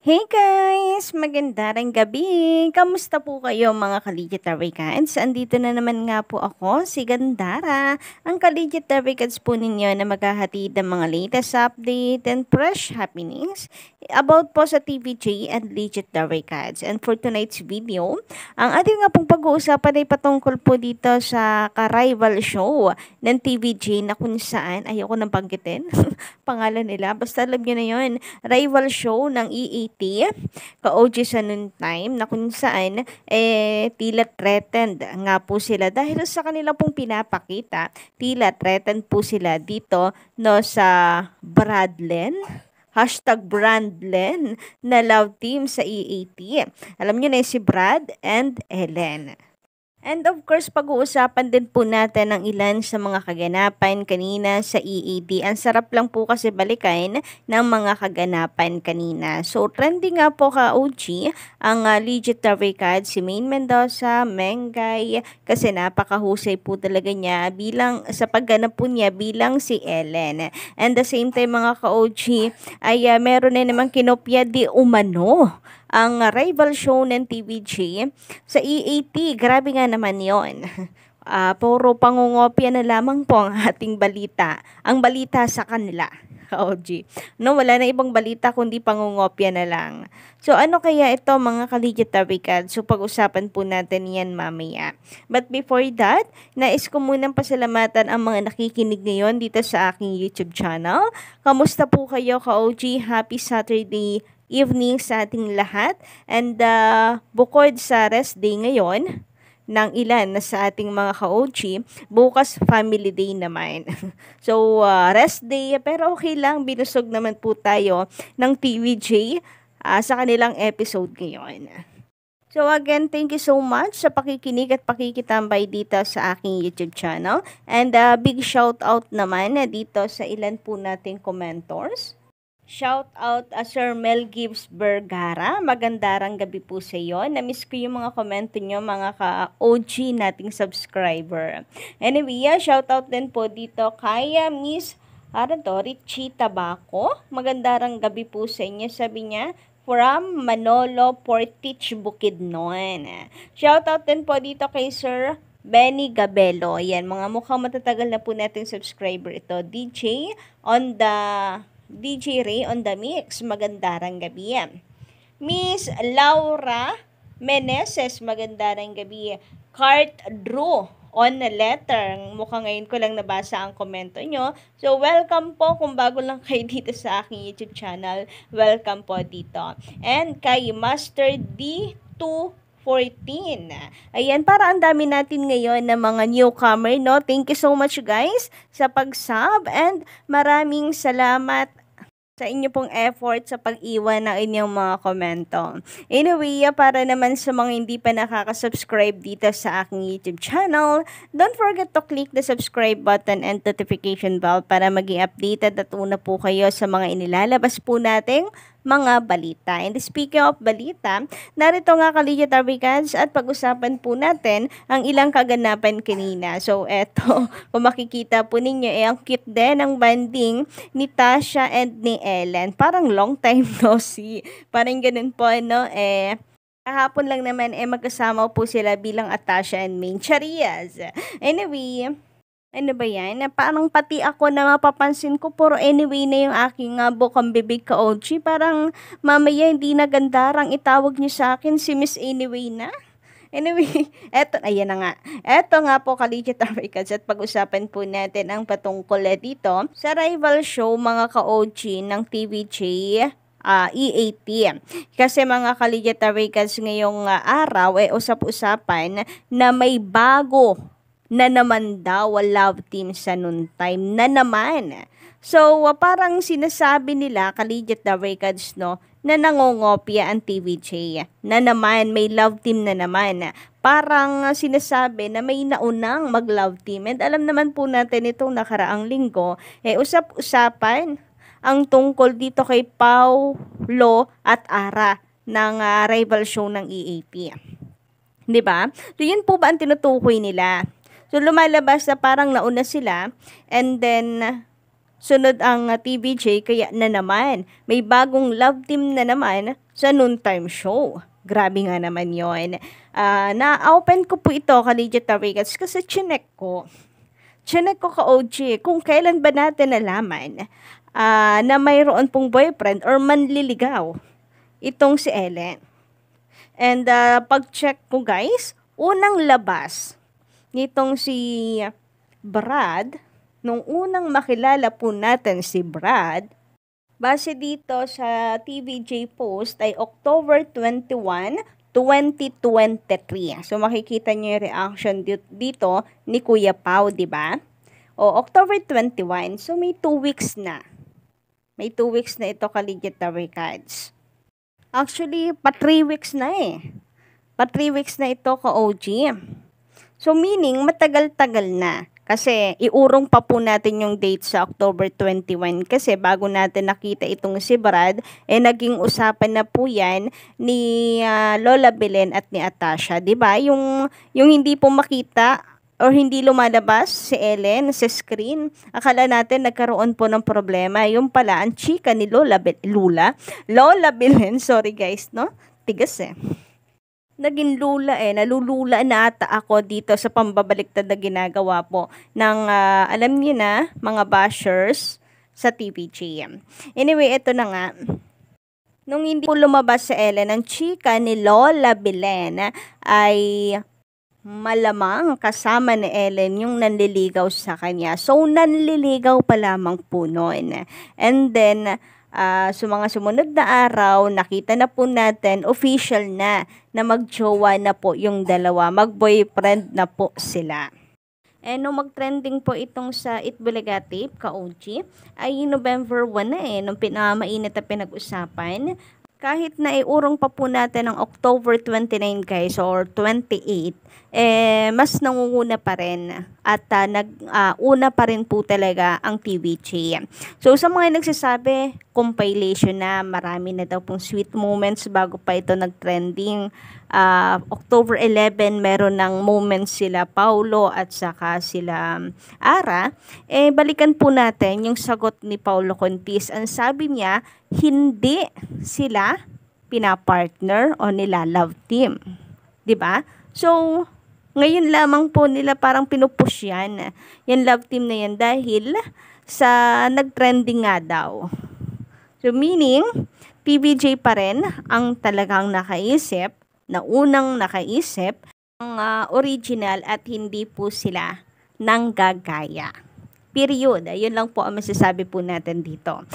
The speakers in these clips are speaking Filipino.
Hey guys! Maganda rin gabi! Kamusta po kayo mga Collegiate Tarikans? Andito na naman nga po ako, si Gandara, ang Collegiate Tarikans po ninyo na maghahatid ng mga latest update and fresh happenings about po sa TVJ and Legit Tarikans. And for tonight's video, ang ating nga pong pag-uusapan ay patungkol po dito sa Karival Show ng TVJ na kung saan, ayoko nang banggitin, pangalan nila, basta alam nyo na yon rival show ng EA committee ka-OG sa noon time na kung saan eh, tila threatened nga po sila dahil sa kanila pong pinapakita, tila threatened po sila dito no sa Bradlen hashtag Brandlen na love team sa EAT. Alam niyo na si Brad and Helen. And of course, pag-uusapan din po natin ang ilan sa mga kaganapan kanina sa EED. Ang sarap lang po kasi balikan ng mga kaganapan kanina. So, trending nga po ka OG ang uh, ah, legit na record si Main Mendoza, Mengay, kasi napakahusay po talaga niya bilang sa pagganap po niya bilang si Ellen. And the same time mga ka-OG ay uh, meron na naman kinopya di umano ang rival show ng TVG sa EAT. Grabe nga naman yon. Uh, ah, puro pangungopia na lamang po ang ating balita. Ang balita sa kanila. OG. Oh, no, wala na ibang balita kundi pangungopia na lang. So, ano kaya ito mga kaligitawikad? So, pag-usapan po natin yan mamaya. But before that, nais ko munang pasalamatan ang mga nakikinig ngayon dito sa aking YouTube channel. Kamusta po kayo ka-OG? Happy Saturday evening sa ating lahat. And uh, bukod sa rest day ngayon, ng ilan na sa ating mga ka ochi bukas family day naman. so, uh, rest day, pero okay lang, binusog naman po tayo ng TVJ uh, sa kanilang episode ngayon. So again, thank you so much sa pakikinig at pakikitambay dito sa aking YouTube channel. And uh, big shout out naman dito sa ilan po nating commentors. Shout out a uh, Sir Mel Gibbs Vergara. Magandarang gabi po sa iyo. Na-miss ko yung mga komento nyo, mga ka-OG nating subscriber. Anyway, yeah, shout out din po dito kay uh, Miss ano to, Richie Tabaco. Magandarang gabi po sa inyo. Sabi niya, from Manolo Portage, Bukidnon. Shout out din po dito kay Sir Benny Gabelo. Yan, mga mukhang matatagal na po nating subscriber ito. DJ on the DJ Ray on the mix. Magandarang gabi. Miss Laura Meneses, magandarang gabi. Cart Drew on the letter. Mukhang ngayon ko lang nabasa ang komento nyo. So, welcome po kung bago lang kayo dito sa aking YouTube channel. Welcome po dito. And kay Master D2 14. Ayan, para ang dami natin ngayon ng mga newcomer, no? Thank you so much, guys, sa pag-sub and maraming salamat sa inyo pong effort sa pag-iwan ng inyong mga komento. Anyway, ah, para naman sa mga hindi pa nakaka-subscribe dito sa aking YouTube channel, don't forget to click the subscribe button and notification bell para maging updated at una po kayo sa mga inilalabas po nating mga balita. And speaking of balita, narito nga Kalidya Tarbicads at pag-usapan po natin ang ilang kaganapan kanina. So eto, kung makikita po ninyo, eh, ang cute din ang banding ni Tasha and ni Ellen. Parang long time no see. Parang ganun po, no? Eh, Kahapon lang naman eh magkasama po sila bilang Atasha and Main Charias. Anyway, ano ba yan, na parang pati ako na mapapansin ko, pero anyway na yung aking uh, bukang bibig ka OG, parang mamaya hindi na gandarang itawag niyo sa akin si Miss Anyway na. Anyway, eto, ayan na nga. Eto nga po, Collegiate Americans, at pag-usapan po natin ang patungkol dito sa rival show mga ka-OG ng TVJ uh, ah, EAT. Kasi mga Collegiate Americans ngayong uh, araw, eh, usap-usapan na may bago na naman daw love team siya noon time na naman. So, uh, parang sinasabi nila, Collegiate the Records, no, na nangongopya ang TVJ. Na naman, may love team na naman. Parang uh, sinasabi na may naunang mag-love team. And alam naman po natin itong nakaraang linggo, eh, usap-usapan ang tungkol dito kay Paulo at Ara ng uh, rival show ng EAP. 'Di ba? So, yun po ba ang tinutukoy nila? So, lumalabas na parang nauna sila. And then, sunod ang TVJ, kaya na naman. May bagong love team na naman sa noontime show. Grabe nga naman yon. Uh, ah, na-open ko po ito, Collegiate Tarikats, kasi chinek ko. Chinek ko ka OG, kung kailan ba natin nalaman uh, na mayroon pong boyfriend or manliligaw itong si Ellen. And uh, pag-check ko guys, unang labas nitong si Brad, nung unang makilala po natin si Brad, base dito sa TVJ post ay October 21, 2023. So makikita niyo yung reaction dito ni Kuya Pau, di ba? O October 21. So may 2 weeks na. May 2 weeks na ito kaligit na records. Actually, pa 3 weeks na eh. Pa 3 weeks na ito ka OG. So meaning matagal-tagal na. Kasi iurong pa po natin yung date sa October 21 kasi bago natin nakita itong si Brad, eh naging usapan na po yan ni uh, Lola Belen at ni Atasha, 'di ba? Yung yung hindi po makita or hindi lumalabas si Ellen sa screen. Akala natin nagkaroon po ng problema. Yung pala ang chika ni Lola Be- Lula, Lola Belen, sorry guys, no? Tigas eh naging lula eh, nalulula na ata ako dito sa pambabaliktad na ginagawa po ng, uh, alam niyo na, mga bashers sa TPGM. Anyway, ito na nga. Nung hindi po lumabas sa Ellen, ang chika ni Lola Belen ay malamang kasama ni Ellen yung nanliligaw sa kanya. So, nanliligaw pa lamang po noon. And then, uh, ah, so mga sumunod na araw, nakita na po natin, official na, na magjowa na po yung dalawa. magboyfriend na po sila. Eh, nung mag-trending po itong sa Itbulaga tape, ka-OG, ay November 1 na eh, nung pinamainit na pinag-usapan kahit na iurong pa po natin ng October 29 guys or 28 eh mas nangunguna pa rin at uh, nag uh, una pa rin po talaga ang TVJ. So sa mga nagsasabi compilation na marami na daw pong sweet moments bago pa ito nagtrending uh, October 11 meron ng moment sila Paulo at saka sila um, Ara, eh balikan po natin yung sagot ni Paulo Contis. Ang sabi niya, hindi sila pinapartner o nila love team. 'Di ba? So, ngayon lamang po nila parang pinupush yan. Yan love team na yan dahil sa nagtrending nga daw. So meaning, PBJ pa rin ang talagang nakaisip na unang nakaisip ng uh, ah, original at hindi po sila nanggagaya. Period. Ayun lang po ang masasabi po natin dito.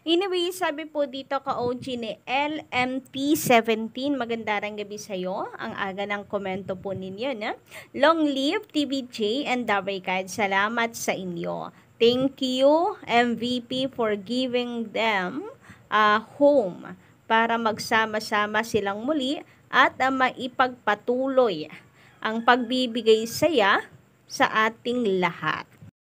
Anyway, sabi po dito ka OG ni LMT17, maganda rin gabi sa'yo. Ang aga ng komento po ninyo. Na? Long live TBJ and Dabay Guide. Salamat sa inyo. Thank you MVP for giving them a home para magsama-sama silang muli at maipagpatuloy ang pagbibigay saya sa ating lahat.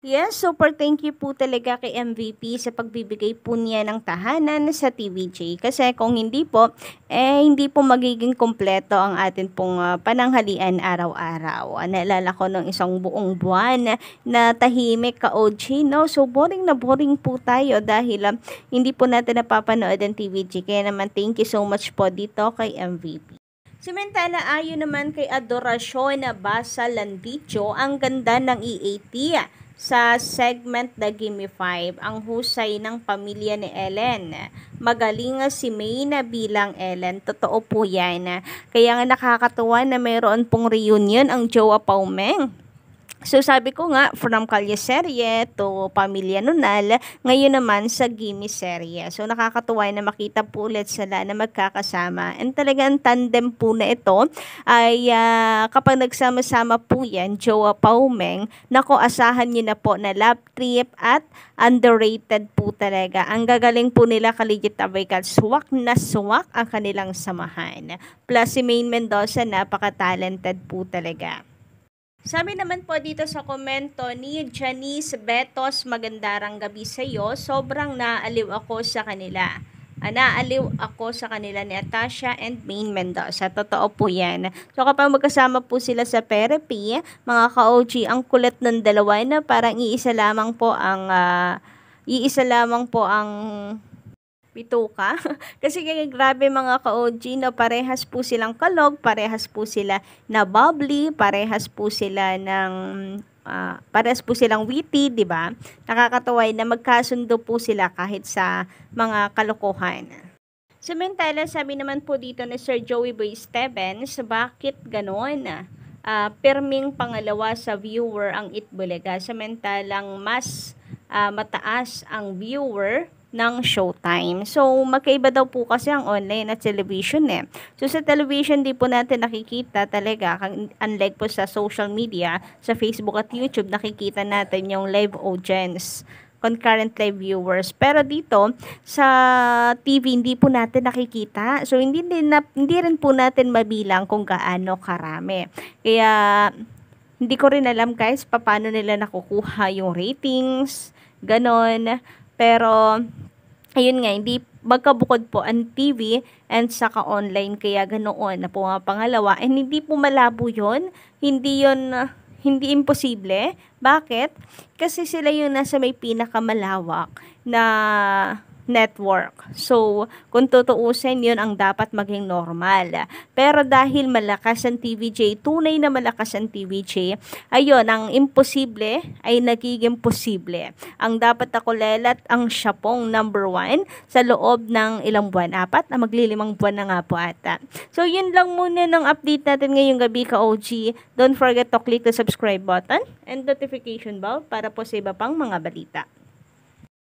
Yes, super thank you po talaga kay MVP sa pagbibigay po niya ng tahanan sa TVJ. Kasi kung hindi po, eh hindi po magiging kompleto ang atin pong uh, pananghalian araw-araw. Ah, naalala ko ng isang buong buwan na tahimik ka OG, no? So boring na boring po tayo dahil um, hindi po natin napapanood ang TVJ. Kaya naman thank you so much po dito kay MVP. Samantala, ayon naman kay Adoracion Basa Landicho, ang ganda ng EAT sa segment The Gimme 5, ang husay ng pamilya ni Ellen. Magaling si May na bilang Ellen. Totoo po yan. Kaya nga nakakatuwa na mayroon pong reunion ang Jowa Paumeng. So sabi ko nga, from Kalye Serye to Pamilya Nunal, ngayon naman sa Gimme Serye. So nakakatuwa na makita po ulit sila na magkakasama. And talaga ang tandem po na ito ay uh, kapag nagsama-sama po yan, Jowa Paumeng, nako asahan niyo na po na love trip at underrated po talaga. Ang gagaling po nila kaligit abaykan, swak na swak ang kanilang samahan. Plus si Main Mendoza, napaka-talented po talaga. Sabi naman po dito sa komento ni Janice Betos, magandarang gabi sa iyo. Sobrang naaliw ako sa kanila. Ah, naaliw ako sa kanila ni Atasha and Main Mendoza. Totoo po yan. So kapag magkasama po sila sa therapy, mga ka-OG, ang kulit ng dalawa na parang iisa lamang po ang... Uh, iisa lamang po ang bituka. Kasi kaya grabe mga ka-OG, no, parehas po silang kalog, parehas po sila na bubbly, parehas po sila ng uh, parehas po silang witty, di ba? Nakakatuwa na magkasundo po sila kahit sa mga kalokohan. Samantala, sabi naman po dito ni Sir Joey Boy Stevens, bakit ganon? Uh, ah, perming pangalawa sa viewer ang Itbulaga. Samantalang mas uh, mataas ang viewer ng showtime. So, magkaiba daw po kasi ang online at television eh. So, sa television, di po natin nakikita talaga, unlike po sa social media, sa Facebook at YouTube, nakikita natin yung live audience concurrent live viewers. Pero dito, sa TV, hindi po natin nakikita. So, hindi, din na, hindi rin po natin mabilang kung gaano karami. Kaya, hindi ko rin alam guys, paano nila nakukuha yung ratings, ganon. Pero, ayun nga, hindi magkabukod po ang TV and saka online kaya ganoon na po nga pangalawa and hindi po malabo yon hindi yon ah, hindi imposible bakit kasi sila yung nasa may pinakamalawak na network. So, kung tutuusin, yun ang dapat maging normal. Pero dahil malakas ang TVJ, tunay na malakas ang TVJ, ayun, ang imposible ay nagiging posible. Ang dapat ako lelat ang siapong number one sa loob ng ilang buwan. Apat, na maglilimang buwan na nga po ata. So, yun lang muna ng update natin ngayong gabi ka OG. Don't forget to click the subscribe button and notification bell para po sa iba pang mga balita.